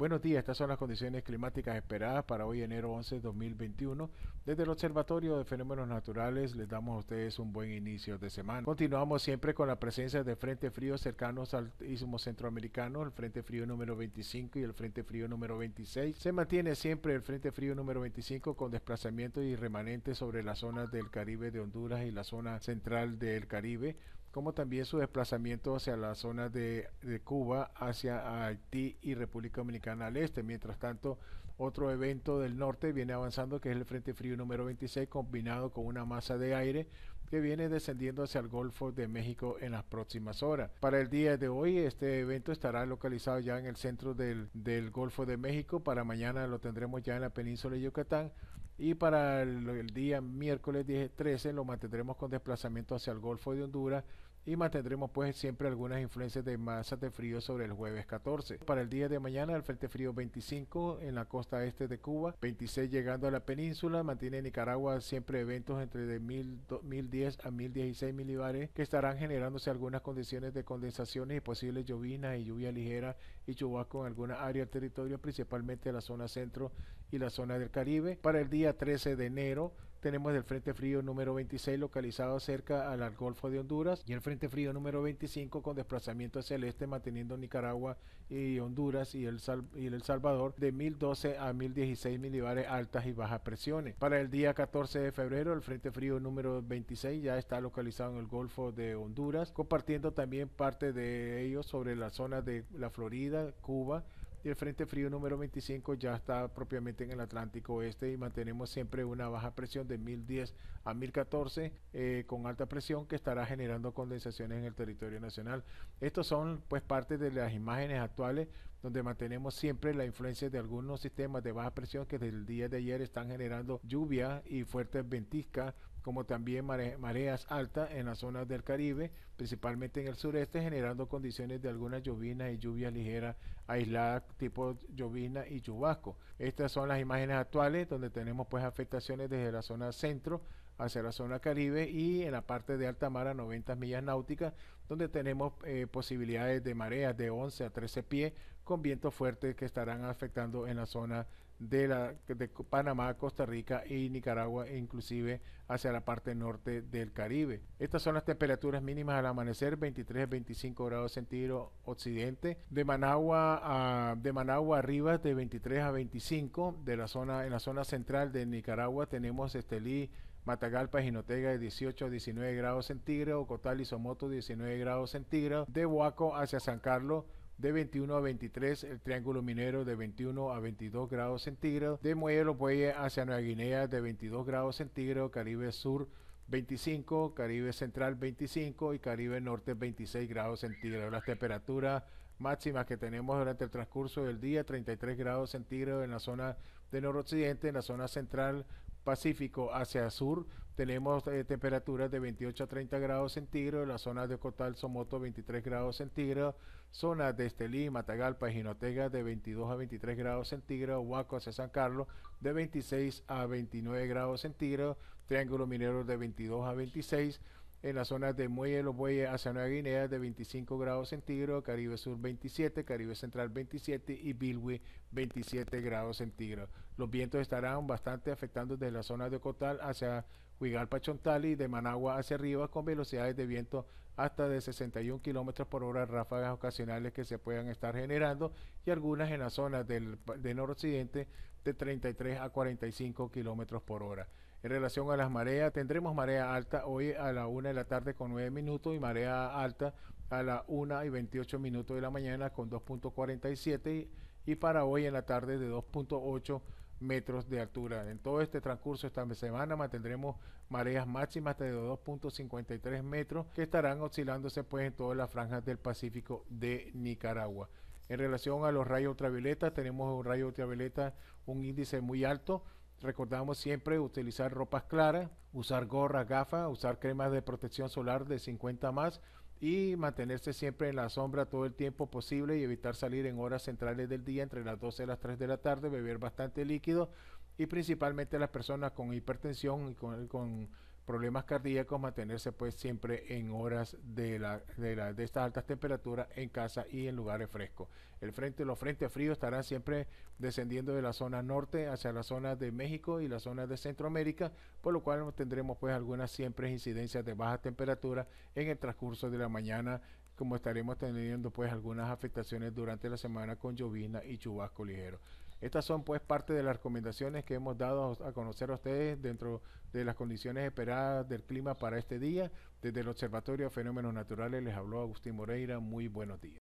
Buenos días, estas son las condiciones climáticas esperadas para hoy enero 11 de 2021. Desde el Observatorio de Fenómenos Naturales les damos a ustedes un buen inicio de semana. Continuamos siempre con la presencia de frente frío cercanos al istmo centroamericano, el frente frío número 25 y el frente frío número 26. Se mantiene siempre el frente frío número 25 con desplazamiento y remanentes sobre las zonas del Caribe de Honduras y la zona central del Caribe como también su desplazamiento hacia la zona de, Cuba, hacia Haití y República Dominicana al este. Mientras tanto, otro evento del norte viene avanzando, que es el Frente Frío número 26, combinado con una masa de aire que viene descendiendo hacia el Golfo de México en las próximas horas. Para el día de hoy, este evento estará localizado ya en el centro del, del Golfo de México. Para mañana lo tendremos ya en la península de Yucatán y para el, día miércoles 13 lo mantendremos con desplazamiento hacia el Golfo de Honduras y mantendremos pues siempre algunas influencias de masas de frío sobre el jueves 14. Para el día de mañana el frente frío 25 en la costa este de Cuba, 26 llegando a la península, mantiene Nicaragua siempre eventos entre de 1010 a 1016 milibares que estarán generándose algunas condiciones de condensaciones y posibles llovinas y lluvia ligera y chubasco en alguna área del territorio, principalmente la zona centro y la zona del Caribe. Para el día 13 de enero tenemos el Frente Frío número 26 localizado cerca al Golfo de Honduras y el Frente Frío número 25 con desplazamiento hacia el este manteniendo Nicaragua y Honduras y El, y el Salvador de 1012 a 1016 milibares altas y bajas presiones. Para el día 14 de febrero el Frente Frío número 26 ya está localizado en el Golfo de Honduras compartiendo también parte de ellos sobre la zona de la Florida, Cuba, y el Frente Frío número 25 ya está propiamente en el Atlántico Oeste y mantenemos siempre una baja presión de 1010 a 1014 eh, con alta presión que estará generando condensaciones en el territorio nacional. Estos son pues parte de las imágenes actuales donde mantenemos siempre la influencia de algunos sistemas de baja presión que desde el día de ayer están generando lluvia y fuertes ventiscas como también mareas altas en las zonas del Caribe, principalmente en el sureste, generando condiciones de algunas llovinas y lluvias ligeras aisladas tipo llovina y chubasco. Estas son las imágenes actuales donde tenemos pues afectaciones desde la zona centro hacia la zona caribe y en la parte de alta mar a 90 millas náuticas, donde tenemos eh, posibilidades de mareas de 11 a 13 pies con vientos fuertes que estarán afectando en la zona de, la, Panamá, Costa Rica y Nicaragua e inclusive hacia la parte norte del Caribe. Estas son las temperaturas mínimas al amanecer, 23-25 grados centígrados occidente. De Managua, de Managua arriba de 23 a 25. De la zona, en la zona central de Nicaragua tenemos Estelí, Matagalpa, Jinotega de 18 a 19 grados centígrados, Cotal y Somoto 19 grados centígrados. De Huaco hacia San Carlos de 21 a 23, el Triángulo Minero de 21 a 22 grados centígrados, de Muelle puede hacia Nueva Guinea de 22 grados centígrados, Caribe Sur 25, Caribe Central 25 y Caribe Norte 26 grados centígrados. Las temperaturas máximas que tenemos durante el transcurso del día, 33 grados centígrados en la zona de noroccidente, en la zona central Pacífico hacia sur, tenemos eh, temperaturas de 28 a 30 grados centígrados, La zona de Ocotal, Somoto 23 grados centígrados, zonas de Estelí, Matagalpa y Ginotega de 22 a 23 grados centígrados, Huaco hacia San Carlos de 26 a 29 grados centígrados, Triángulo Minero de 22 a 26 en las zonas de Muelle Los Bueyes hacia Nueva Guinea de 25 grados centígrados, Caribe Sur 27, Caribe Central 27 y Bilwi 27 grados centígrados. Los vientos estarán bastante afectando desde la zona de Ocotal hacia Huigalpa y de Managua hacia arriba con velocidades de viento hasta de 61 kilómetros por hora, ráfagas ocasionales que se puedan estar generando y algunas en las zonas del, del noroccidente de 33 a 45 kilómetros por hora. En relación a las mareas, tendremos marea alta hoy a la 1 de la tarde con 9 minutos y marea alta a la 1 y 28 minutos de la mañana con 2.47 y, y para hoy en la tarde de 2.8 metros de altura. En todo este transcurso esta semana mantendremos mareas máximas de 2.53 metros que estarán oscilándose pues en todas las franjas del Pacífico de Nicaragua. En relación a los rayos ultravioletas, tenemos un rayo ultravioleta, un índice muy alto Recordamos siempre utilizar ropas claras, usar gorra, gafas, usar cremas de protección solar de 50 más y mantenerse siempre en la sombra todo el tiempo posible y evitar salir en horas centrales del día entre las 12 y las 3 de la tarde, beber bastante líquido y principalmente las personas con hipertensión y con, con problemas cardíacos, mantenerse pues siempre en horas de, la, de, de estas altas temperaturas en casa y en lugares frescos. El frente, los frentes fríos estarán siempre descendiendo de la zona norte hacia la zona de México y la zona de Centroamérica, por lo cual tendremos pues algunas siempre incidencias de baja temperatura en el transcurso de la mañana como estaremos teniendo pues algunas afectaciones durante la semana con llovina y chubasco ligero. Estas son pues parte de las recomendaciones que hemos dado a conocer a ustedes dentro de las condiciones esperadas del clima para este día. Desde el Observatorio de Fenómenos Naturales les habló Agustín Moreira. Muy buenos días.